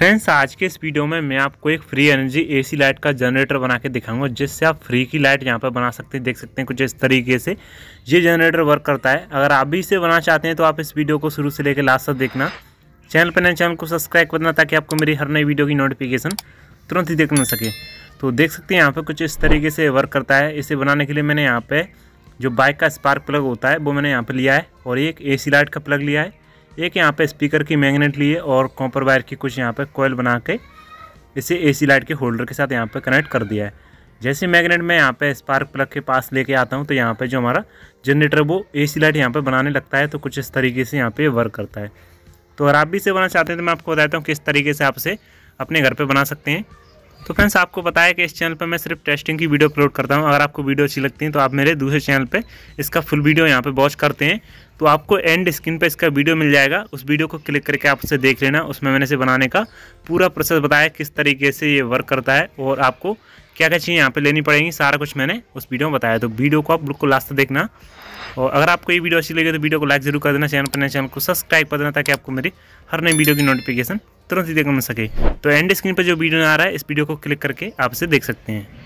friends आज के इस वीडियो में मैं आपको एक फ्री एनर्जी एसी लाइट का जनरेटर बना के दिखाऊंगा जिससे आप फ्री की लाइट यहाँ पर बना सकते हैं देख सकते हैं कुछ इस तरीके से ये जनरेटर वर्क करता है अगर आप भी इसे बनाना चाहते हैं तो आप इस वीडियो को शुरू से लेकर लास्ट तक देखना चैनल पर नए चैनल को सब्सक्राइब करना ताकि आपको मेरी हर नई वीडियो की नोटिफिकेशन तुरंत ही देख मिल सके तो देख सकते हैं यहाँ पर कुछ इस तरीके से वर्क करता है इसे बनाने के लिए मैंने यहाँ पर जो बाइक का स्पार्क प्लग होता है वो मैंने यहाँ पर लिया है और एक ए लाइट का प्लग लिया है एक यहाँ पे स्पीकर की मैग्नेट लिए और कॉपर वायर की कुछ यहाँ पे कोयल बना के इसे एसी लाइट के होल्डर के साथ यहाँ पे कनेक्ट कर दिया है जैसे मैग्नेट मैं यहाँ पे स्पार्क प्लग के पास लेके आता हूँ तो यहाँ पे जो हमारा जनरेटर वो एसी लाइट यहाँ पे बनाने लगता है तो कुछ इस तरीके से यहाँ पर वर्क करता है तो अगर आप भी इसे बनाना चाहते हैं तो मैं आपको बताता हूँ किस तरीके से आप इसे अपने घर पर बना सकते हैं तो फ्रेंड्स आपको बताया कि इस चैनल पर मैं सिर्फ टेस्टिंग की वीडियो अपलोड करता हूँ अगर आपको वीडियो अच्छी लगती है तो आप मेरे दूसरे चैनल पर इसका फुल वीडियो यहाँ पर वॉच करते हैं तो आपको एंड स्क्रीन पर इसका वीडियो मिल जाएगा उस वीडियो को क्लिक करके आप उसे देख लेना उसमें मैंने इसे बनाने का पूरा प्रोसेस बताया किस तरीके से ये वर्क करता है और आपको क्या क्या चीज़ें यहाँ पर लेनी पड़ेंगी सारा कुछ मैंने उस वीडियो में बताया तो वीडियो को आप बिल्कुल लास्ट तक देखना और अगर आपको ये वीडियो अच्छी लगी तो वीडियो को लाइक जरूर कर देना चैनल पर नए चैनल को सब्सक्राइब कर देना ताकि आपको मेरी हर नई वीडियो की नोटिफिकेशन तुरंत ही देखने मिल सके तो एंड स्क्रीन पर जो वीडियो आ रहा है इस वीडियो को क्लिक करके आप इसे देख सकते हैं